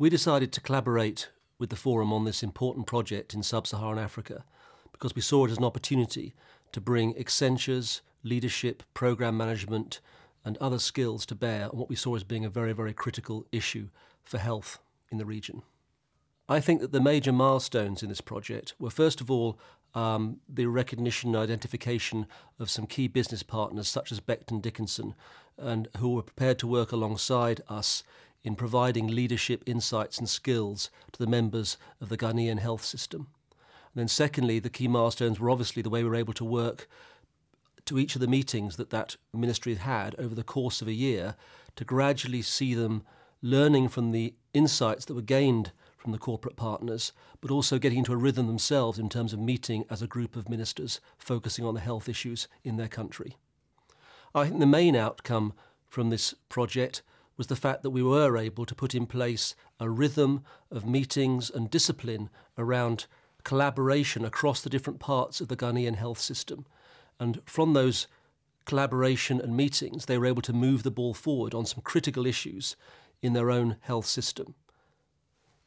We decided to collaborate with the Forum on this important project in sub Saharan Africa because we saw it as an opportunity to bring Accenture's leadership, program management, and other skills to bear on what we saw as being a very, very critical issue for health in the region. I think that the major milestones in this project were, first of all, um, the recognition and identification of some key business partners such as Beckton Dickinson, and who were prepared to work alongside us in providing leadership insights and skills to the members of the Ghanaian health system. And then, secondly, the key milestones were obviously the way we were able to work to each of the meetings that that ministry had over the course of a year to gradually see them learning from the insights that were gained from the corporate partners, but also getting into a rhythm themselves in terms of meeting as a group of ministers focusing on the health issues in their country. I think the main outcome from this project was the fact that we were able to put in place a rhythm of meetings and discipline around collaboration across the different parts of the Ghanaian health system. And from those collaboration and meetings, they were able to move the ball forward on some critical issues in their own health system.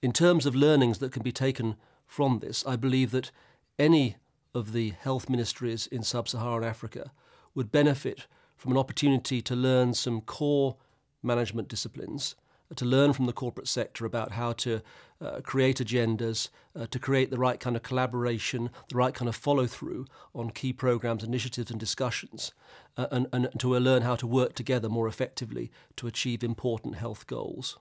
In terms of learnings that can be taken from this, I believe that any of the health ministries in sub Saharan Africa would benefit from an opportunity to learn some core management disciplines uh, to learn from the corporate sector about how to uh, create agendas, uh, to create the right kind of collaboration, the right kind of follow through on key programs, initiatives, and discussions, uh, and, and to learn how to work together more effectively to achieve important health goals.